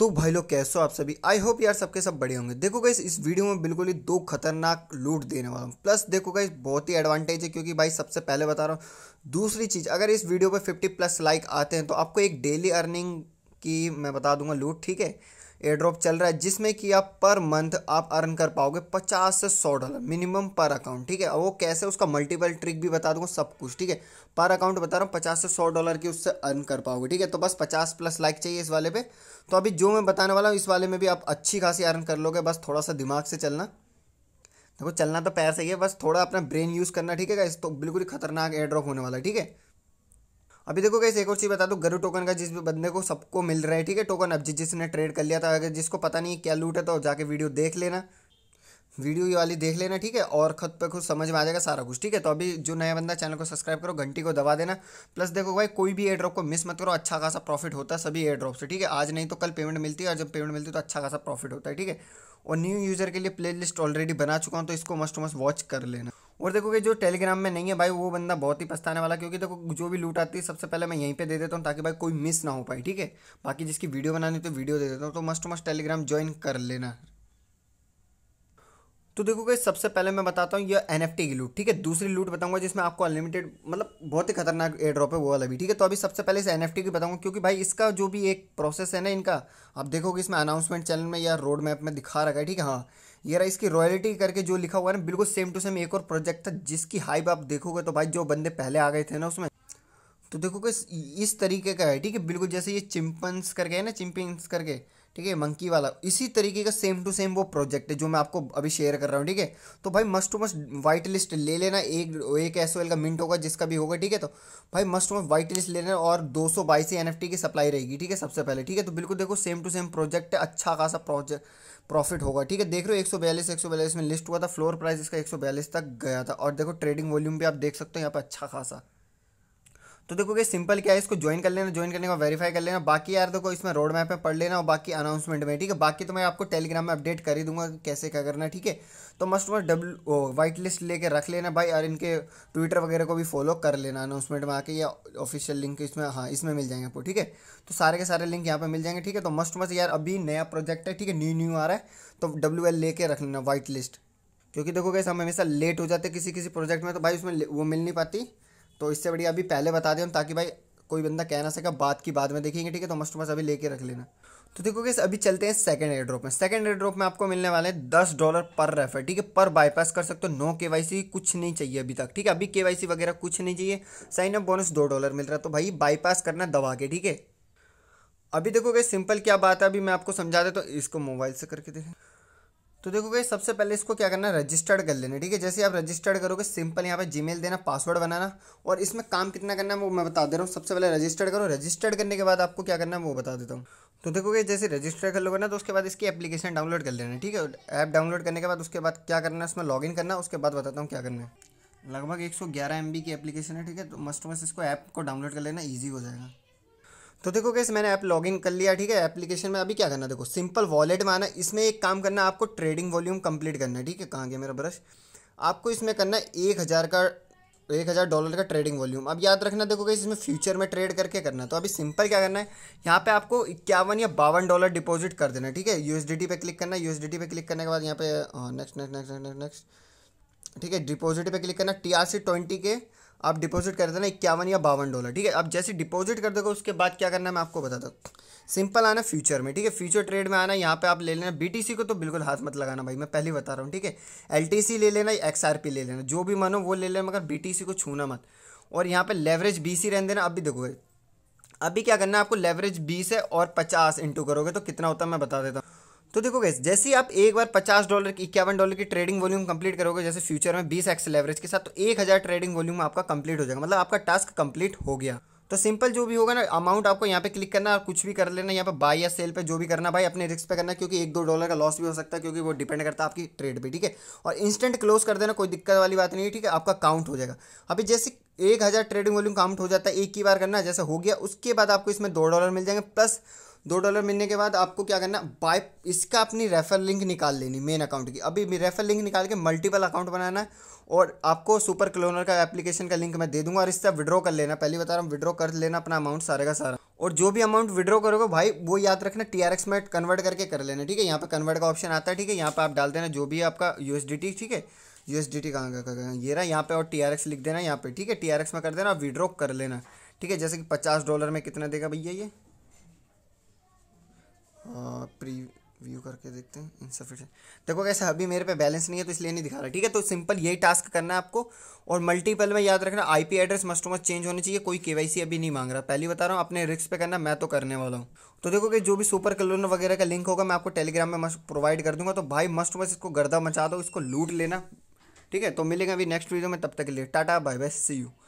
तो भाई लोग कैसे हो आप सभी आई होप यार सबके सब बड़े होंगे देखो गाइस इस वीडियो में बिल्कुल ही दो खतरनाक लूट देने वाला हूँ प्लस देखो गाइस बहुत ही एडवांटेज है क्योंकि भाई सबसे पहले बता रहा हूँ दूसरी चीज़ अगर इस वीडियो पर फिफ्टी प्लस लाइक आते हैं तो आपको एक डेली अर्निंग की मैं बता दूंगा लूट ठीक है एयर ड्रॉप चल रहा है जिसमें कि आप पर मंथ आप अर्न कर पाओगे पचास से सौ डॉलर मिनिमम पर अकाउंट ठीक है वो कैसे उसका मल्टीपल ट्रिक भी बता दूंगा सब कुछ ठीक है पर अकाउंट बता रहा हूँ पचास से सौ डॉलर की उससे अर्न कर पाओगे ठीक है तो बस पचास प्लस लाइक चाहिए इस वाले पे तो अभी जो मैं बताने वाला हूँ इस वाले में भी आप अच्छी खासी अर्न कर लोगे बस थोड़ा सा दिमाग से चलना देखो चलना तो पैर सही ही है बस थोड़ा अपना ब्रेन यूज़ करना ठीक है इस तो बिल्कुल ही खतरनाक एयर ड्रॉप होने वाला है ठीक है अभी देखो कैसे एक और चीज़ बता दो गरु टोकन का जिस बंदे को सबको मिल रहा है ठीक है टोकन अब जिस जिसने ट्रेड कर लिया था अगर जिसको पता नहीं क्या लूट है तो जाके वीडियो देख लेना वीडियो ये वाली देख लेना ठीक है और खुद पे खुद समझ में आ जाएगा सारा कुछ ठीक है तो अभी जो नया बंदा चैनल को सब्सक्राइब करो घंटी को दबा देना प्लस देखो भाई कोई भी एयर ड्रॉप को मिस मत करो अच्छा खासा प्रॉफिट होता है सभी एयर ड्रॉप से ठीक है आज नहीं तो कल पेमेंट मिलती है और जब पेमेंट मिलती है तो अच्छा खासा प्रॉफिट होता है ठीक है और न्यू यूज़र के लिए प्ले ऑलरेडी बना चुका हूँ तो इसको मस्ट मस्ट वॉच कर लेना और देखो कि जो टेलीग्राम में नहीं है भाई वो बंदा बहुत ही पछताने वाला क्योंकि देखो जो भी लूट आती है सबसे पहले मैं यहीं पे दे देता हूँ ताकि भाई कोई मिस ना हो पाए ठीक है बाकी जिसकी वीडियो बनानी तो वीडियो दे देता हूँ तो मस्ट मस्ट टेलीग्राम ज्वाइन कर लेना तो देखो गई सबसे पहले मैं बताता हूँ ये एन एफ टी की लूट ठीक है दूसरी लूट बताऊंगा जिसमें आपको अनलिमिटेड मतलब बहुत ही खतरनाक एयर ड्रॉप है वो वाला भी ठीक है तो अभी सबसे पहले इस एन एफ टी की बताऊंगा क्योंकि भाई इसका जो भी एक प्रोसेस है ना इनका आप देखोगे इसमें अनाउंसमेंट चैनल में या रोड मैप में दिखा रखा है ठीक है हाँ ये रहा इसकी रॉयल्टी करके जो लिखा हुआ है ना बिल्कुल सेम टू सेम एक और प्रोजेक्ट था जिसकी हाइप आप देखोगे तो भाई जो बंदे पहले आ गए थे ना उसमें तो देखोगे इस तरीके का है ठीक है बिल्कुल जैसे ये चिम्पन्स करके है ना चिम्पिंग्स करके ठीक है मंकी वाला इसी तरीके का सेम टू सेम वो प्रोजेक्ट है जो मैं आपको अभी शेयर कर रहा हूँ ठीक है तो भाई must to must white list ले लेना एक एक एस का मिंट होगा जिसका भी होगा ठीक है तो भाई must to must white list ले लेना और दो सौ बाईस एनएफटी की सप्लाई रहेगी ठीक है सबसे पहले ठीक है तो बिल्कुल देखो सेम टू सेम प्रोजेक्ट है अच्छा खासा प्रोजेक्ट प्रॉफिट होगा ठीक है देख रहे हो एक सौ बयालीस एक सौ बयालीस में लिस्ट हुआ था फ्लोर प्राइस इसका एक सौ बयालीस तक गया था और देखो ट्रेडिंग वॉल्यूम भी आप देख सकते हो यहाँ पर अच्छा खासा तो देखोगे सिंपल क्या है इसको ज्वाइन कर लेना ज्वाइन करने का वेरीफाई कर लेना बाकी यार देखो इसमें रोड मैप में पढ़ लेना और बाकी अनाउंसमेंट में ठीक है बाकी तो मैं आपको टेलीग्राम में अपडेट कर ही दूंगा कैसे क्या करना ठीक है तो must must W white list लेके रख लेना भाई और इनके ट्विटर वगैरह को भी फॉलो कर लेना अनाउंसमेंट में आके या ऑफिशियल लिंक इसमें हाँ इसमें मिल जाएंगे आपको ठीक है तो सारे के सारे लिंक यहाँ पर मिल जाएंगे ठीक है तो मस्ट मस्ट यार अभी नया प्रोजेक्ट है ठीक है न्यू न्यू आ रहा है तो डब्ल्यू लेके रख लेना वाइट लिस्ट क्योंकि देखो कैसे हम हमेशा लेट हो जाते किसी किसी प्रोजेक्ट में तो भाई उसमें वो मिल नहीं पाती तो इससे बढ़िया अभी पहले बता दें ताकि भाई कोई बंदा कह ना सका बात की बाद में देखेंगे ठीक है तो मस्ट मस्ट अभी लेके रख लेना तो देखो कि अभी चलते हैं सेकंड एयर ड्रॉप में सेकंड एयर ड्रॉप में आपको मिलने वाले हैं दस डॉलर पर रेफर ठीक है पर बाईपास कर सकते हो नो के कुछ नहीं चाहिए अभी तक ठीक है अभी केवाईसी वगैरह कुछ नहीं चाहिए साइन अप बोनस दो डॉलर मिल रहा है तो भाई बाईपास करना दबा के ठीक है अभी देखो कि सिंपल क्या बात है अभी मैं आपको समझा देता तो इसको मोबाइल से करके देखें तो देखो भाई सबसे पहले इसको क्या करना है रजिस्टर्ड कर लेना ठीक है जैसे आप रजिस्टर्ड करोगे सिंपल यहाँ पे जीमेल देना पासवर्ड बनाना और इसमें काम कितना करना है वो मैं बता दे रहा हूँ सबसे पहले रजिस्टर्ड करो रजिस्टर्ड करने के बाद आपको क्या करना है वो बता देता हूँ तो देखोगे जैसे रजिस्टर कर लोगे ना तो उसके बाद इसकी एप्लीकेशन डाउनलोड कर लेना ठीक है ऐप डाउनलोड करने के बाद उसके बाद क्या करना है उसमें लॉगिन करना उसके बाद बताता हूँ क्या करना है लगभग एम बी की एप्लीकेशन है ठीक है तो मस्ट मस्ट इसको ऐप को डाउनलोड कर लेना ईजी हो जाएगा तो देखो कैसे मैंने ऐप लॉगिन कर लिया ठीक है एप्लीकेशन में अभी क्या करना देखो सिंपल वॉलेट में आना इसमें एक काम करना आपको ट्रेडिंग वॉल्यूम कंप्लीट करना है ठीक है कहाँ गया मेरा ब्रश आपको इसमें करना है एक हज़ार का एक हज़ार डॉलर का ट्रेडिंग वॉल्यूम अब याद रखना देखो कैसे इसमें फ्यूचर में ट्रेड करके करना है तो अभी सिंपल क्या करना है यहाँ पे आपको इक्यावन या बावन डॉलर डिपॉजिट कर देना ठीक है यू पे क्लिक करना है यूएसडीटी पे क्लिक करने के बाद यहाँ पे next next next next next ठीक है डिपॉजिट पे क्लिक करना टी आर ट्वेंटी के आप डिपॉजिट कर देना इक्यावन या बावन डॉलर ठीक है आप जैसे डिपॉजिट कर देगा उसके बाद क्या करना है मैं आपको बता दूँ सिंपल आना फ्यूचर में ठीक है फ्यूचर ट्रेड में आना यहाँ पे आप ले लेना बीटीसी को तो बिल्कुल हाथ मत लगाना भाई मैं पहले बता रहा हूँ ठीक है एलटीसी ले लेना एक्सआरपी ले लेना जो भी मानो वो ले लेना मगर बीटीसी को छूना मत और यहाँ पे लेवरेज सी रहने देना अभी देखो अभी क्या करना है आपको लेवरेज बीस है और पचास इंटू करोगे तो कितना होता है मैं बता देता हूँ तो देखो गैस जैसे ही आप एक बार 50 डॉलर की इक्यावन डॉलर की ट्रेडिंग वॉल्यूम कंप्लीट करोगे जैसे फ्यूचर में 20 एक्स लेवरेज के साथ तो 1000 ट्रेडिंग वॉल्यूम आपका कंप्लीट हो जाएगा मतलब आपका टास्क कंप्लीट हो गया तो सिंपल जो भी होगा ना अमाउंट आपको यहाँ पे क्लिक करना और कुछ भी कर लेना यहाँ पे बाय या सेल पे जो भी करना भाई अपने रिस्क पे करना क्योंकि एक दो डॉलर का लॉस भी हो सकता है क्योंकि वो डिपेंड करता है आपकी ट्रेड पे ठीक है और इंस्टेंट क्लोज कर देना कोई दिक्कत वाली बात नहीं है ठीक है आपका काउंट हो जाएगा अभी जैसे एक हज़ार ट्रेडिंग वॉल्यूम काउंट हो जाता है एक ही बार करना जैसे हो गया उसके बाद आपको इसमें दो डॉलर मिल जाएंगे प्लस दो डॉलर मिलने के बाद आपको क्या करना बाय इसका अपनी रेफर लिंक निकाल लेनी मेन अकाउंट की अभी रेफर लिंक निकाल के मल्टीपल अकाउंट बनाना है और आपको सुपर क्लोनर का एप्लीकेशन का लिंक मैं दे दूंगा और इससे विड्रॉ कर लेना पहली बता रहा हूँ विड्रॉ कर लेना अपना अमाउंट सारे का सारा और जो भी अमाउंट विड्रॉ करोगे भाई वो याद रखना टी आर एक्स में कन्वर्ट करके कर लेना ठीक है यहाँ पर कन्वर्ट का ऑप्शन आता है ठीक है यहाँ पर आप डाल देना जो भी आपका यू ठीक है यू एस डी टी कहाँ का ये रहा यहाँ पे और टी आर एक्स लिख देना यहाँ पे ठीक है टी आर एक्स में कर देना और विड्रॉ कर लेना ठीक है जैसे कि पचास डॉलर में कितना देगा भैया ये प्री व्यू करके देखते हैं इनसफिशेंट देखो कैसे अभी मेरे पे बैलेंस नहीं है तो इसलिए नहीं दिखा रहा ठीक है तो सिंपल यही टास्क करना है आपको और मल्टीपल में याद रखना IP address must must change होने चाहिए कोई केवाईसी अभी नहीं मांग रहा पहली बता रहा हूँ अपने रिक्स पे करना मैं तो करने वाला हूँ तो देखो कि जो भी सुपर कलोन वगैरह का लिंक होगा मैं आपको टेलीग्राम में मस्ट प्रोवाइड कर दूंगा तो भाई मस्ट मस्ट इसको गर्दा मचा दो इसको लूट लेना ठीक है तो मिलेगा अभी नेक्स्ट वीडियो में तब तक के लिए tata bye bye see you